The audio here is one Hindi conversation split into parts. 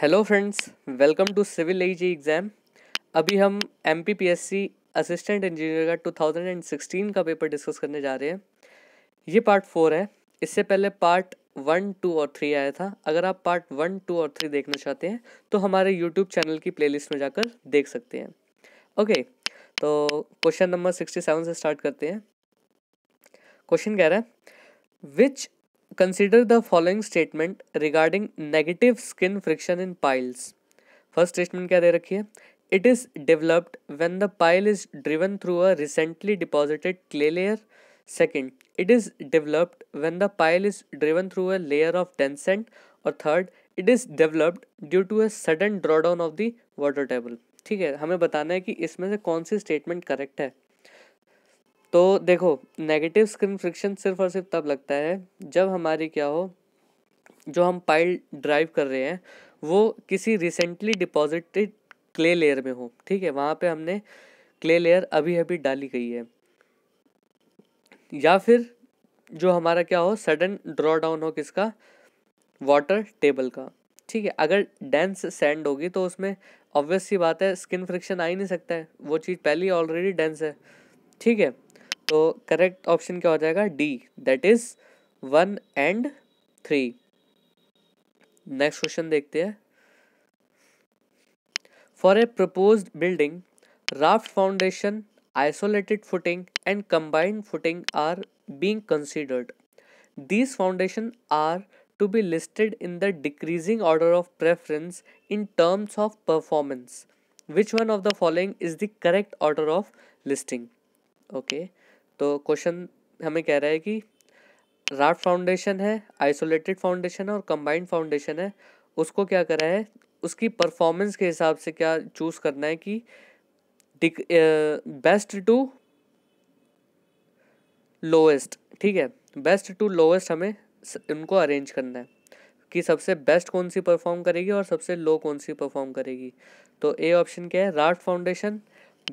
hello friends welcome to civil A exam अभी हम M P P S C assistant engineer का 2016 का पेपर डिस्कस करने जा रहे हैं ये पार्ट फोर है इससे पहले पार्ट वन टू और थ्री आया था अगर आप पार्ट वन टू और थ्री देखना चाहते हैं तो हमारे यूट्यूब चैनल की प्लेलिस्ट में जाकर देख सकते हैं ओके तो क्वेश्चन नंबर सिक्सटी सेवन से स्टार्ट करते हैं क्वेश्चन कह रहा है which consider the following statement regarding negative skin friction in piles first statement क्या दे रखी है it is developed when the pile is driven through a recently deposited clay layer second it is developed when the pile is driven through a layer of dense sand और third it is developed due to a sudden drawdown of the water table ठीक है हमें बताना है कि इसमें से कौन सी स्टेटमेंट करेक्ट है तो देखो नेगेटिव स्किन फ्रिक्शन सिर्फ और सिर्फ तब लगता है जब हमारी क्या हो जो हम पाइल ड्राइव कर रहे हैं वो किसी रिसेंटली डिपॉजिटेड क्ले लेयर में हो ठीक है वहाँ पे हमने क्ले लेयर अभी अभी डाली गई है या फिर जो हमारा क्या हो सडन ड्रॉ डाउन हो किसका वाटर टेबल का ठीक है अगर डेंस सैंड होगी तो उसमें ऑब्वियस सी बात है स्किन फ्रिक्शन आ ही नहीं सकता है वो चीज़ पहले ऑलरेडी डेंस है ठीक है तो करेक्ट ऑप्शन क्या हो जाएगा D that is one and three next question देखते हैं for a propose building raft foundation isolated footing and combined footing are being considered these foundation are to be listed in the decreasing order of preference in terms of performance which one of the following is the correct order of listing okay तो क्वेश्चन हमें कह रहा है कि राफ्ट फाउंडेशन है आइसोलेटेड फाउंडेशन है और कंबाइंड फाउंडेशन है उसको क्या करा है उसकी परफॉर्मेंस के हिसाब से क्या चूज़ करना है कि बेस्ट टू लोएस्ट ठीक है बेस्ट टू लोएस्ट हमें उनको अरेंज करना है कि सबसे बेस्ट कौन सी परफॉर्म करेगी और सबसे लो कौन सी परफॉर्म करेगी तो ए ऑप्शन क्या है raft foundation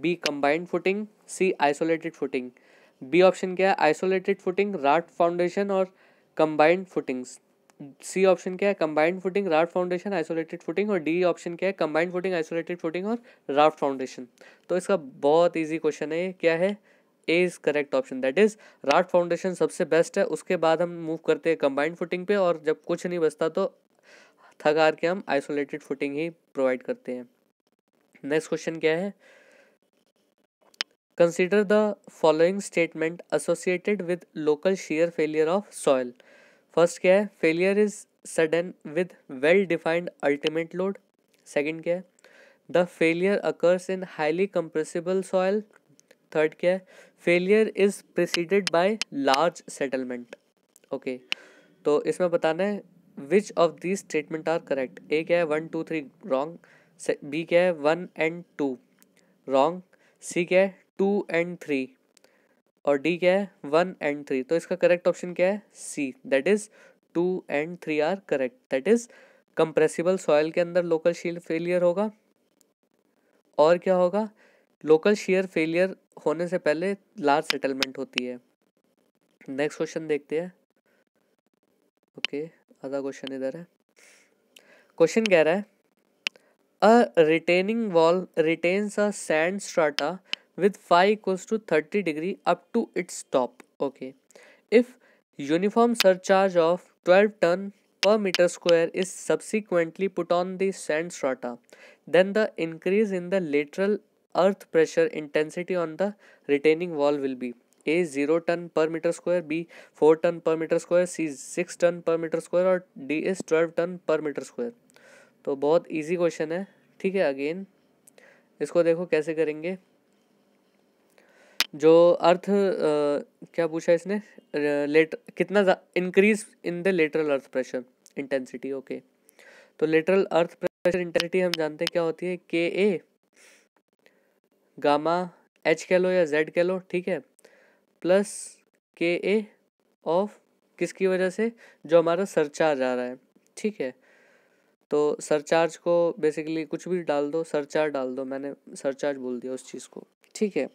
B combined footing C isolated footing B option क्या है आइसोलेटेड फुटिंग राट फाउंडेशन और कंबाइंड फुटिंग्स सी ऑप्शन क्या है combined footing raft foundation isolated footing और डी ऑप्शन क्या है कंबाइंड फुटिंग आइसोलेटेड फुटिंग और राट फाउंडेशन तो इसका बहुत ईजी क्वेश्चन है क्या है A is correct option that is raft foundation सबसे बेस्ट है उसके बाद हम मूव करते हैं कंबाइंड फुटिंग पे और जब कुछ नहीं बचता तो थक हार के हम आइसोलेटेड फुटिंग ही प्रोवाइड करते हैं नेक्स्ट क्वेश्चन क्या है consider the following statement associated with local shear failure of soil first क्या है failure is sudden with well defined ultimate load second क्या है the failure occurs in highly compressible soil third क्या है failure is preceded by large settlement okay तो इसमें बताना है which of these statement are correct A क्या है one two three wrong B क्या है वन एंड टू रॉन्ग सी क्या है टू एंड थ्री और डी क्या है वन एंड थ्री तो इसका करेक्ट ऑप्शन क्या है C that is two and three are correct that is compressible soil के अंदर लोकल शील फेलियर होगा और क्या होगा लोकल शेयर फेलियर होने से पहले लार्ज सेटलमेंट होती है नेक्स्ट क्वेश्चन देखते हैं ओके आधा क्वेश्चन इधर है क्वेश्चन कह रहा है a retaining wall retains a sand strata with phi equals to 30 degree up to its top okay if uniform surcharge of 12 ton per meter square is subsequently put on the sand strata then the increase in the lateral earth pressure intensity on the retaining wall will be a 0 ton per meter square b 4 ton per meter square c 6 ton per meter square और d is 12 ton per meter square तो बहुत इजी क्वेश्चन है ठीक है अगेन इसको देखो कैसे करेंगे जो अर्थ क्या पूछा इसने लेट कितना increase in the lateral earth pressure intensity okay तो लेटरल अर्थ प्रेशर इंटेंसिटी हम जानते हैं क्या होती है के ए गामा एच कह लो या जेड कह लो ठीक है प्लस के ए ऑफ किसकी वजह से जो हमारा सरचार्ज आ रहा है ठीक है तो सरचार्ज को बेसिकली कुछ भी डाल दो सरचार्ज डाल दो मैंने सरचार्ज बोल दिया उस चीज़ को ठीक है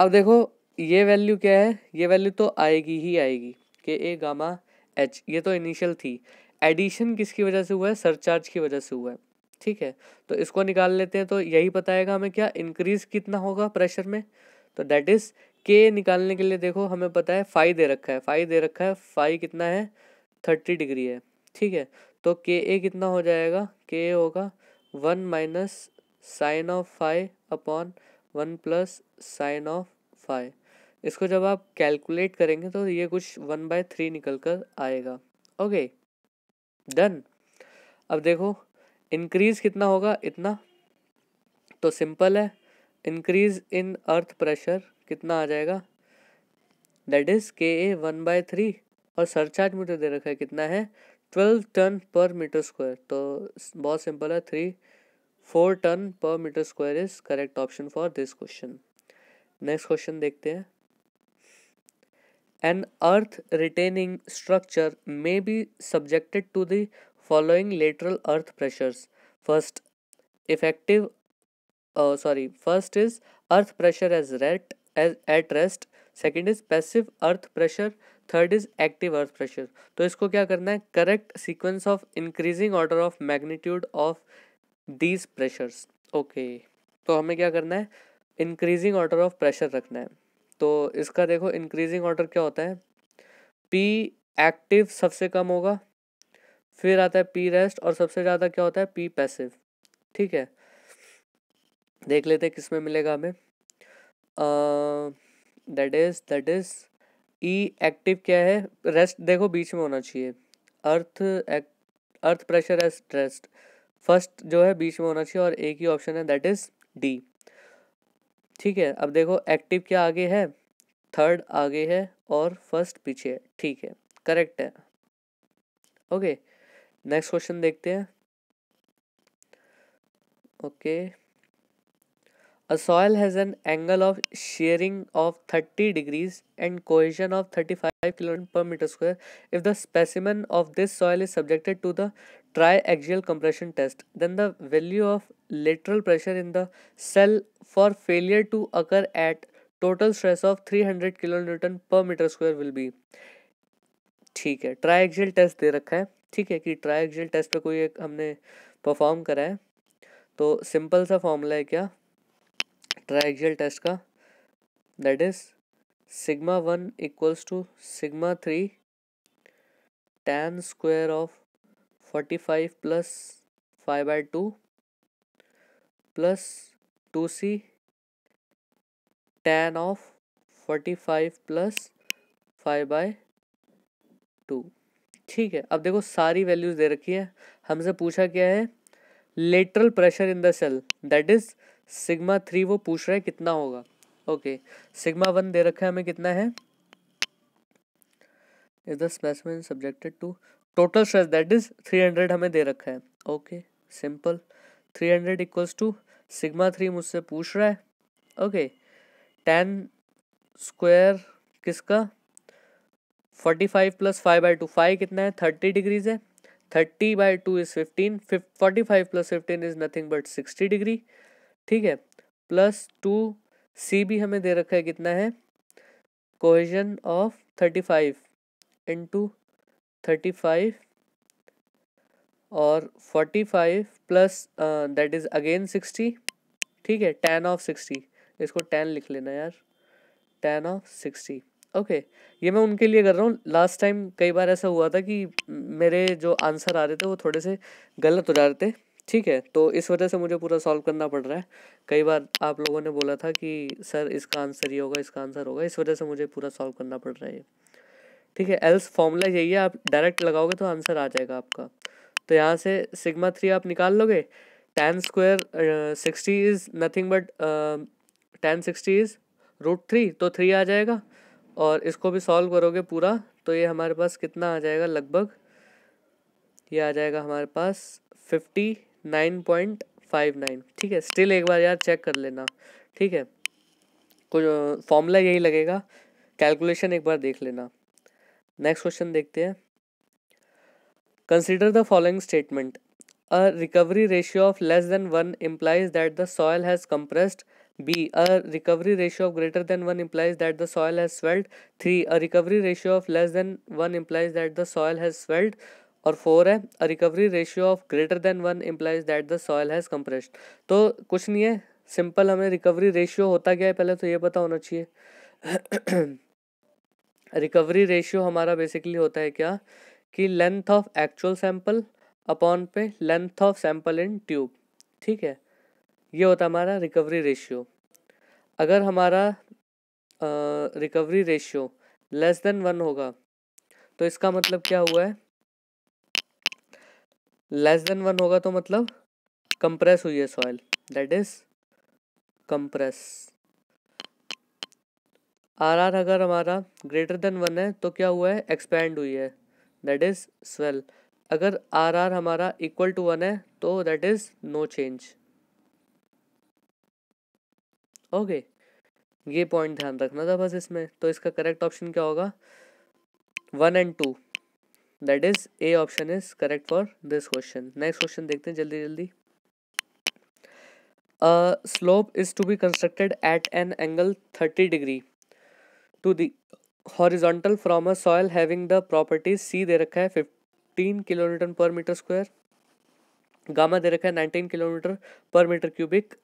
अब देखो ये वैल्यू क्या है ये वैल्यू तो आएगी ही आएगी के ए गामा एच ये तो इनिशियल थी एडिशन किसकी वजह से हुआ है सरचार्ज की वजह से हुआ है ठीक है तो इसको निकाल लेते हैं तो यही बताएगा हमें क्या इंक्रीज कितना होगा प्रेशर में तो डेट इज़ के निकालने के लिए देखो हमें पता है फाइव दे रखा है फाइव दे रखा है फाइव कितना है थर्टी डिग्री है ठीक है तो के ए कितना हो जाएगा के ए होगा one minus sine of five upon one plus sine of five इसको जब आप कैलकुलेट करेंगे तो ये कुछ वन बाय थ्री निकल कर आएगा ओके डन अब देखो इंक्रीज कितना होगा इतना तो सिंपल है इंक्रीज इन अर्थ प्रेशर कितना आ जाएगा that is K A one by three और सरचार्ज मीटर दे रखा है कितना है twelve ton per metre square तो बहुत सिंपल है three four ton per metre square is correct option for this question next question देखते हैं an earth retaining structure may be subjected to the following lateral earth pressures first effective sorry first is earth pressure at rest at at rest second is passive earth pressure third is active earth pressure तो इसको क्या करना है correct sequence of increasing order of magnitude of these pressures okay तो हमें क्या करना है इंक्रीजिंग ऑर्डर ऑफ प्रेशर रखना है तो इसका देखो इंक्रीजिंग ऑर्डर क्या होता है पी एक्टिव सबसे कम होगा फिर आता है पी रेस्ट और सबसे ज़्यादा क्या होता है पी पैसिव ठीक है देख लेते हैं किस में मिलेगा हमें that is that is E active क्या है रेस्ट देखो बीच में होना चाहिए earth act earth pressure at rest first जो है बीच में होना चाहिए और एक ही ऑप्शन है दैट इज डी ठीक है अब देखो एक्टिव क्या आगे है थर्ड आगे है और फर्स्ट पीछे है ठीक है करेक्ट है ओके नेक्स्ट क्वेश्चन देखते हैं okay a soil has an angle of shearing of thirty degrees and cohesion of thirty five kilometre per metre square if the specimen of this soil is subjected to the triaxial compression test then the value of lateral pressure in the cell for failure to occur at total stress of 300 kN per meter square will be ठीक है ट्राइएक्सियल टेस्ट दे रखा है ठीक है कि ट्राइएक्सियल टेस्ट पे कोई एक हमने परफॉर्म करा है तो सिंपल सा फॉर्मूला है क्या ट्राइएक्सियल टेस्ट का that is sigma one equals to sigma three tan square of forty five plus five by two plus two C tan of forty five plus five by two ठीक है अब देखो सारी वैल्यूज दे रखी है हमसे पूछा क्या है lateral pressure in the cell that is sigma three वो पूछ रहा है कितना होगा ओके सिग्मा वन दे रखा है हमें कितना है is the specimen subjected to total stress that is three hundred हमें दे रखा है okay simple three hundred equals to sigma three मुझसे पूछ रहा है ओके टेन स्क्वायर किसका forty five plus five by two five कितना है थर्टी डिग्रीज है thirty by two is fifteen forty five plus fifteen is nothing but sixty degree ठीक है प्लस टू सी भी हमें दे रखा है कितना है cohesion of thirty five into thirty five और forty five plus that is again sixty ठीक है टेन ऑफ सिक्सटी इसको टेन लिख लेना यार टेन ऑफ सिक्सटी ओके ये मैं उनके लिए कर रहा हूँ लास्ट टाइम कई बार ऐसा हुआ था कि मेरे जो आंसर आ रहे थे वो थोड़े से गलत हो जा रहे थे ठीक है तो इस वजह से मुझे पूरा सॉल्व करना पड़ रहा है कई बार आप लोगों ने बोला था कि सर इसका आंसर ये होगा इसका आंसर होगा इस वजह से मुझे पूरा सॉल्व करना पड़ रहा है ठीक है एल्स फॉर्मूला यही है आप डायरेक्ट लगाओगे तो आंसर आ जाएगा आपका तो यहाँ से सिग्मा थ्री आप निकाल लोगे tan square sixty is nothing but tan sixty is root three तो थ्री आ जाएगा और इसको भी सॉल्व करोगे पूरा तो ये हमारे पास कितना आ जाएगा लगभग ये आ जाएगा हमारे पास fifty nine point five nine ठीक है स्टिल एक बार यार चेक कर लेना ठीक है कुछ फॉर्मूला यही लगेगा कैलकुलेशन एक बार देख लेना नेक्स्ट क्वेश्चन देखते हैं consider the following statement a recovery ratio of less than one implies that the soil has compressed B a recovery ratio of greater than one implies that the soil has swelled three a recovery ratio of less than one implies that the soil has swelled और फोर है a recovery ratio of greater than one implies that the soil has compressed तो कुछ नहीं है सिंपल हमें रिकवरी रेशियो होता क्या है पहले तो ये पता होना चाहिए रिकवरी रेशियो हमारा बेसिकली होता है क्या कि length of actual sample upon पे length of sample in tube ठीक है ये होता हमारा रिकवरी रेशियो अगर हमारा recovery ratio less than one होगा तो इसका मतलब क्या हुआ है लेस देन वन होगा तो मतलब कंप्रेस हुई है soil that is compress R R अगर हमारा ग्रेटर देन वन है तो क्या हुआ है एक्सपैंड हुई है दैट इज स्वेल अगर आर आर हमारा इक्वल टू वन है तो that is no change okay ये पॉइंट ध्यान रखना था बस इसमें तो इसका करेक्ट ऑप्शन क्या होगा one and two that is A option is correct for this question next question देखते हैं जल्दी जल्दी slope is to be constructed at an angle thirty degree to the horizontal from a soil having the properties C दे रखा है fifteen kilometre per metre square gamma दे रखा है nineteen kilometre per metre cubic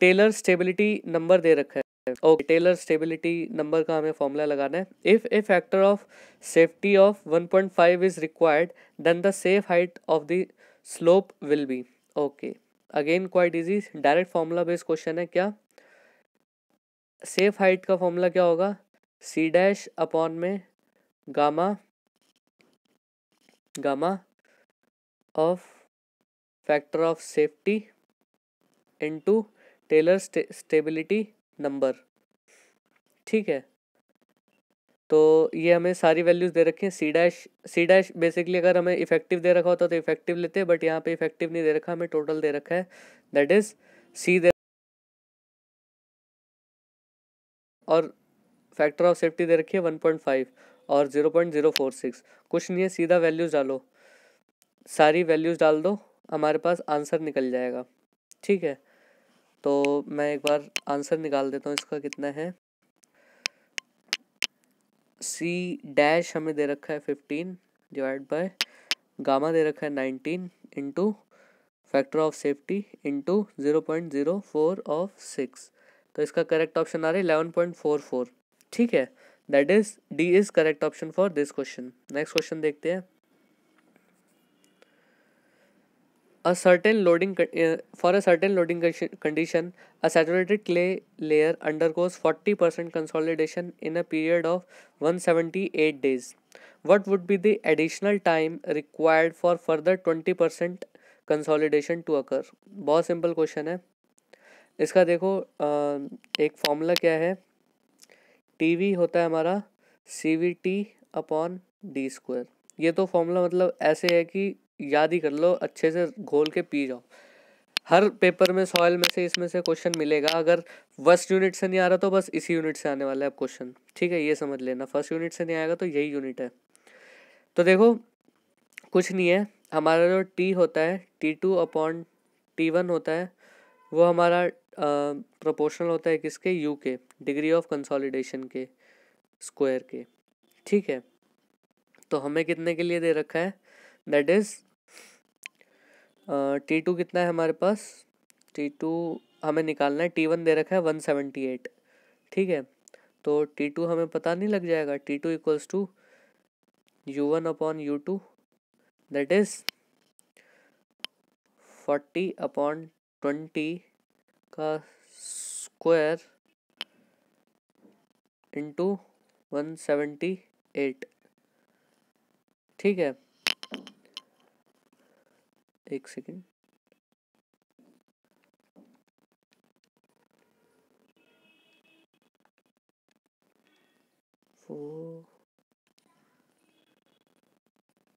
Taylor stability number दे रखा है ओके टेलर स्टेबिलिटी नंबर का हमें फॉर्मूला लगाना है if a factor of safety of one point five is required then the safe height of the slope will be okay again quite easy direct formula based question है क्या सेफ हाइट का फॉर्मूला क्या होगा सी डैश अपॉन में gamma gamma of factor of safety into Taylor stability number ठीक है तो ये हमें सारी वैल्यूज़ दे रखी हैं C dash C dash basically अगर हमें इफेक्टिव दे रखा होता तो इफेक्टिव तो लेते हैं बट यहाँ पे इफेक्टिव नहीं दे रखा हमें टोटल दे रखा है दैट इज़ सी दे और फैक्टर ऑफ सेफ्टी दे रखी है वन पॉइंट फाइव और zero point zero four six कुछ नहीं है सीधा वैल्यूज़ डालो सारी वैल्यूज़ डाल दो हमारे पास आंसर निकल जाएगा ठीक है तो मैं एक बार आंसर निकाल देता हूँ इसका कितना है सी डैश हमें दे रखा है फिफ्टीन डिवाइड बाय गामा दे रखा है nineteen into factor of safety into zero point zero four of six तो इसका करेक्ट ऑप्शन आ रहा है इलेवन पॉइंट फोर फोर ठीक है that is D is correct option for this question next question देखते हैं a certain loading for a certain loading condition a saturated clay layer undergoes forty percent consolidation in a period of one seventy eight days what would be the additional time required for further twenty percent consolidation to occur बहुत सिंपल क्वेश्चन है इसका देखो एक फॉर्मूला क्या है टी वी होता है हमारा C V T upon D square ये तो फॉर्मूला मतलब ऐसे है कि याद ही कर लो अच्छे से घोल के पी जाओ हर पेपर में सॉयल में से इसमें से क्वेश्चन मिलेगा अगर फर्स्ट यूनिट से नहीं आ रहा तो बस इसी यूनिट से आने वाला है क्वेश्चन ठीक है ये समझ लेना फर्स्ट यूनिट से नहीं आएगा तो यही यूनिट है तो देखो कुछ नहीं है हमारा जो टी होता है T two upon T one होता है वो हमारा प्रोपोर्शनल होता है किसके यू के डिग्री ऑफ कंसोलिडेशन के स्क्वायर के ठीक है तो हमें कितने के लिए दे रखा है दैट इज टी टू कितना है हमारे पास टी टू हमें निकालना है टी वन दे रखा है वन सेवेंटी एट ठीक है तो टी टू हमें पता नहीं लग जाएगा T two equals to U one upon U two that is forty upon twenty का square into one seventy eight ठीक है एक सेकेंड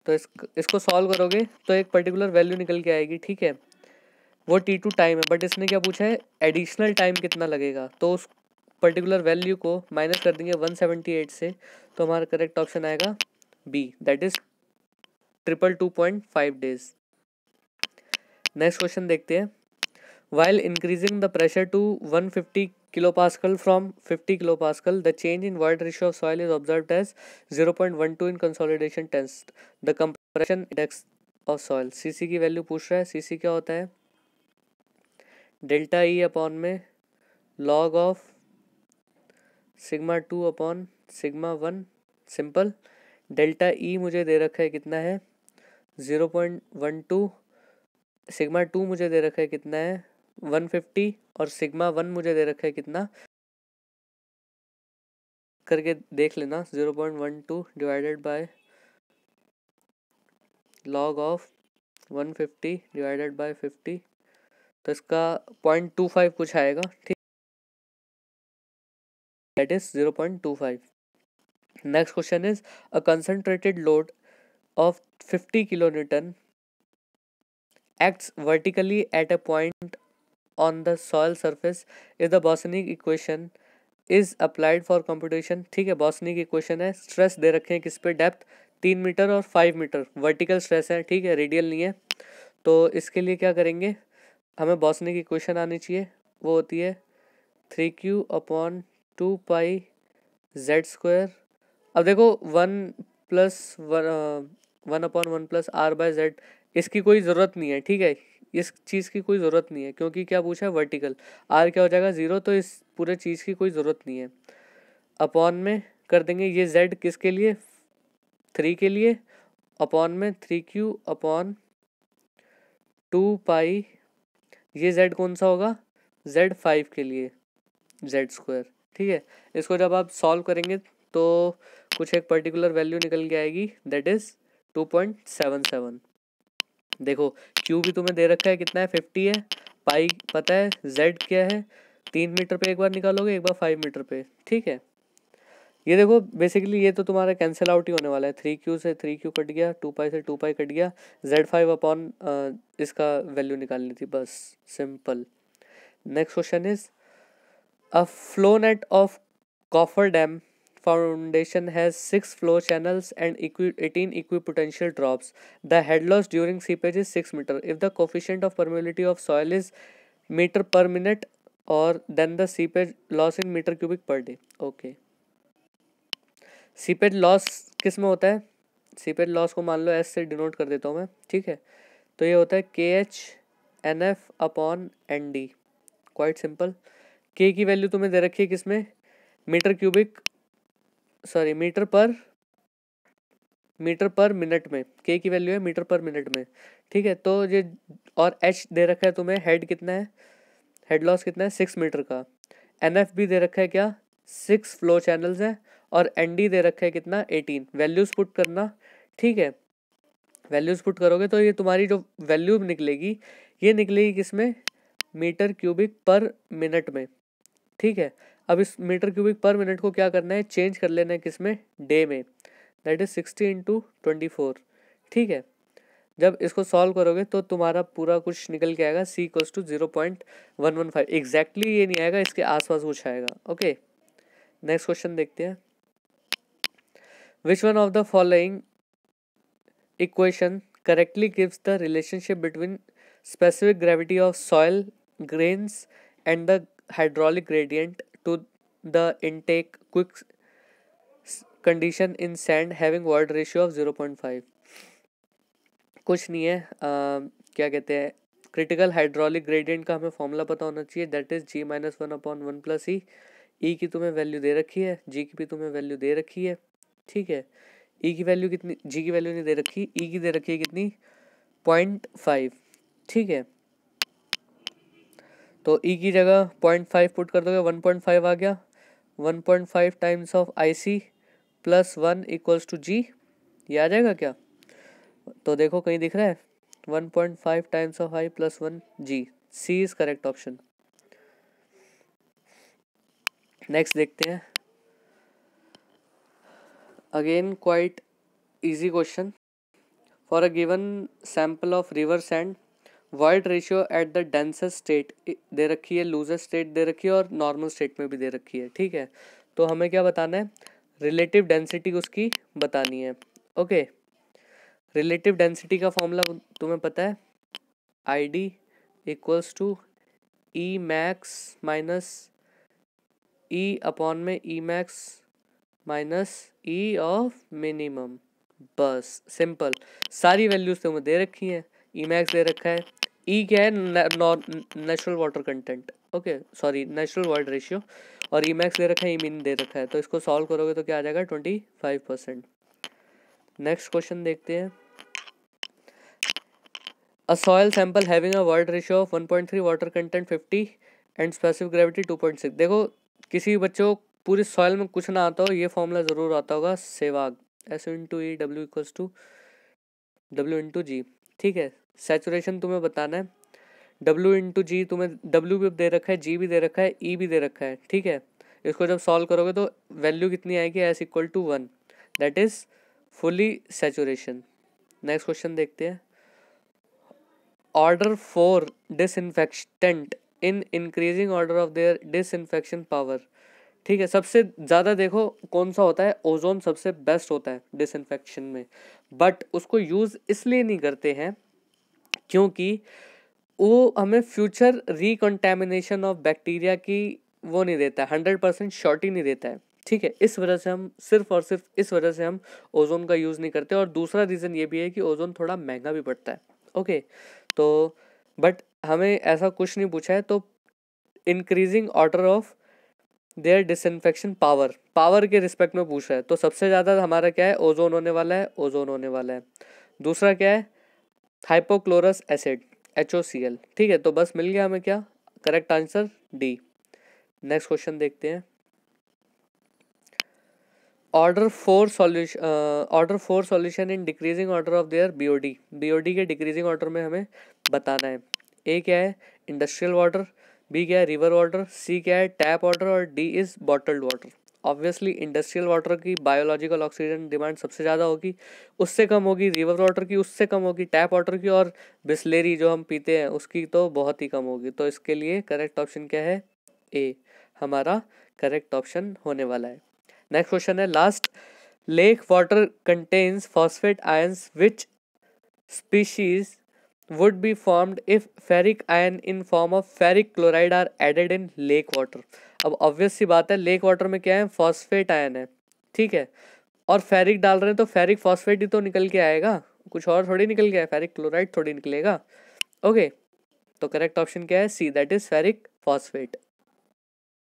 तो इस, इसको सॉल्व करोगे तो एक पर्टिकुलर वैल्यू निकल के आएगी ठीक है वो टी टू टाइम है बट इसने क्या पूछा है एडिशनल टाइम कितना लगेगा तो उस पर्टिकुलर वैल्यू को माइनस कर देंगे वन सेवेंटी एट से तो हमारा करेक्ट ऑप्शन आएगा B that is triple two point five days next question देखते हैं while increasing the pressure to one fifty kilo pascal from fifty kilo pascal the change in void ratio of soil is observe as zero point one two in consolidation टेंस the compression index of soil C C की वैल्यू पूछ रहा है सी सी क्या होता है डेल्टा ई e अपॉन में log of sigma two upon sigma one simple delta E e मुझे दे रखा है कितना है zero point one two sigma two मुझे दे रखा है कितना है वन फिफ्टी और सिग्मा वन मुझे दे रखा है कितना करके देख लेना zero point one two divided by of one fifty divided by fifty तो इसका पॉइंट टू फाइव कुछ आएगा ठीक that is zero point two five next question is a concentrated load of fifty kilo newton acts vertically at a point on the soil surface is the Boussinesq equation is applied for computation ठीक है बॉसनिक इक्वेशन है स्ट्रेस दे रखे हैं किस पे डेप्थ तीन मीटर और फाइव मीटर वर्टिकल स्ट्रेस है ठीक है रेडियल नहीं है तो इसके लिए क्या करेंगे हमें बॉसने की क्वेश्चन आनी चाहिए वो होती है three Q upon two pi Z square अब देखो one plus one one upon one plus R by Z इसकी कोई ज़रूरत नहीं है ठीक है इस चीज़ की कोई ज़रूरत नहीं है क्योंकि क्या पूछा है वर्टिकल आर क्या हो जाएगा ज़ीरो तो इस पूरे चीज़ की कोई ज़रूरत नहीं है अपॉन में कर देंगे ये जेड किसके लिए थ्री के लिए अपॉन में three Q upon two pi ये जेड कौन सा होगा जेड फाइव के लिए जेड स्क्वायर ठीक है इसको जब आप सॉल्व करेंगे तो कुछ एक पर्टिकुलर वैल्यू निकल के आएगी that is two point seven seven देखो क्यू भी तुम्हें दे रखा है कितना है फिफ्टी है पाई पता है जेड क्या है तीन मीटर पे एक बार निकालोगे एक बार फाइव मीटर पे ठीक है ये देखो बेसिकली ये तो तुम्हारा कैंसिल आउट ही होने वाला है थ्री क्यू से थ्री क्यू कट गया टू पाई से टू पाई कट गया जेड फाइव अपॉन इसका वैल्यू निकालनी थी बस simple next question is a flow net of cofferdam foundation has six flow channels and eighteen equipotential drops the head loss during seepage is six metre if the coefficient of permeability of soil is metre per minute और then the seepage loss in metre cubic per day okay seepage loss e किस में होता है सीपेड लॉस e को मान लो एस से डिनोट कर देता हूँ मैं ठीक है तो ये होता है K H N F upon N D quite simple K की वैल्यू तुम्हें दे रखी है किस में metre cubic sorry metre per metre per minute में के की वैल्यू है मीटर पर मिनट में ठीक है तो ये और एच दे रखा है तुम्हें हेड कितना है हेड लॉस कितना है सिक्स मीटर का एन एफ भी दे रखा है क्या सिक्स फ्लो चैनल्स हैं और एन डी दे रखा है कितना एटीन वैल्यूज़ पुट करना ठीक है वैल्यूज़ पुट करोगे तो ये तुम्हारी जो वैल्यू निकलेगी ये निकलेगी किस में मीटर क्यूबिक पर मिनट में ठीक है अब इस मीटर क्यूबिक पर मिनट को क्या करना है चेंज कर लेना है किस में डे में that is sixty into twenty four ठीक है जब इसको सॉल्व करोगे तो तुम्हारा पूरा कुछ निकल के आएगा C equals to zero point one one five exactly ये नहीं आएगा इसके आसपास कुछ आएगा ओके नेक्स्ट क्वेश्चन देखते हैं which one of the following equation correctly gives the relationship between specific gravity of soil grains and the hydraulic gradient to the intake quick condition in sand having sand ratio of zero point five कुछ नहीं है आ, क्या कहते हैं क्रिटिकल हाइड्रोलिक ग्रेडियंट का हमें फॉर्मूला पता होना चाहिए that is G minus one upon one plus E E e की तुम्हें वैल्यू दे रखी है जी की भी तुम्हें वैल्यू दे रखी है ठीक है ई e की वैल्यू कितनी जी की वैल्यू नहीं दे रखी ई e की दे रखी है कितनी पॉइंट फाइव ठीक है तो ई e की जगह पॉइंट फाइव पुट कर दोगे वन पॉइंट फाइव आ गया one point five times of I C plus one equals to G ये आ जाएगा क्या तो देखो कहीं दिख रहा है one point five times of I plus one G C is correct option next देखते हैं again quite easy question for a given sample of river sand void ratio at the denser state दे रखी है लूजर स्टेट दे रखी है और नॉर्मल स्टेट में भी दे रखी है ठीक है तो हमें क्या बताना है रिलेटिव डेंसिटी उसकी बतानी है ओके रिलेटिव डेंसिटी का फॉर्मूला तुम्हें पता है I D equals to E max minus E e upon में E max minus E of minimum बस सिंपल सारी वैल्यूज तो हमें दे रखी हैं ई e मैक्स दे रखा है ई e क्या है natural water content okay sorry natural water ratio और ई e मैक्स दे रखा है ई मिन दे रखा है तो इसको सॉल्व करोगे तो क्या आ जाएगा twenty five percent next question देखते हैं a soil sample having a soil ratio of one point three water content fifty and specific gravity two point six देखो किसी भी बच्चों को पूरी सॉयल में कुछ ना आता हो ये फॉर्मूला ज़रूर आता होगा सेवाग S into E W equals to W into G ठीक है सेचुरेशन तुम्हें बताना है डब्ल्यू इंटू जी तुम्हें डब्ल्यू भी दे रखा है जी भी दे रखा है ई e भी दे रखा है ठीक है इसको जब सॉल्व करोगे तो वैल्यू कितनी आएगी S equal to one that is fully saturation next question देखते हैं order four disinfectant in increasing order of their disinfection power ठीक है सबसे ज़्यादा देखो कौन सा होता है ओजोन सबसे बेस्ट होता है डिसइनफेक्शन में बट उसको यूज़ इसलिए नहीं करते हैं क्योंकि वो हमें फ्यूचर रिकन्टेमिनेशन ऑफ बैक्टीरिया की वो नहीं देता है हंड्रेड परसेंट शॉर्टी नहीं देता है ठीक है इस वजह से हम सिर्फ और सिर्फ इस वजह से हम ओजोन का यूज़ नहीं करते और दूसरा रीज़न ये भी है कि ओजोन थोड़ा महंगा भी पड़ता है ओके तो बट हमें ऐसा कुछ नहीं पूछा है तो increasing order of their disinfection power power के रिस्पेक्ट में पूछा है तो सबसे ज़्यादा हमारा क्या है ओजोन होने वाला है ओजोन होने वाला है दूसरा क्या है hypochlorous acid H O C L ठीक है तो बस मिल गया हमें क्या correct answer D next question देखते हैं order four solution order four solution in decreasing order of their BOD BOD के डिक्रीजिंग ऑर्डर में हमें बताना है ए क्या है इंडस्ट्रियल वाटर बी क्या है रिवर वाटर सी क्या है टैप वाटर और D is bottled water obviously industrial water की बायोलॉजिकल ऑक्सीजन डिमांड सबसे ज़्यादा होगी उससे कम होगी रिवर वाटर की उससे कम होगी टैप वाटर की और बिस्लेरी जो हम पीते हैं उसकी तो बहुत ही कम होगी तो इसके लिए करेक्ट ऑप्शन क्या है ए हमारा करेक्ट ऑप्शन होने वाला है नेक्स्ट क्वेश्चन है last lake water contains phosphate ions which species would be formed if ferric ion in form of ferric chloride are added in lake water अब ऑब्वियस सी बात है लेक वाटर में क्या है फॉस्फेट आयन है ठीक है और फेरिक डाल रहे हैं तो फेरिक फॉस्फेट ही तो निकल के आएगा कुछ और थोड़ी निकल गया फेरिक क्लोराइड थोड़ी निकलेगा ओके तो करेक्ट ऑप्शन क्या है C that is ferric phosphate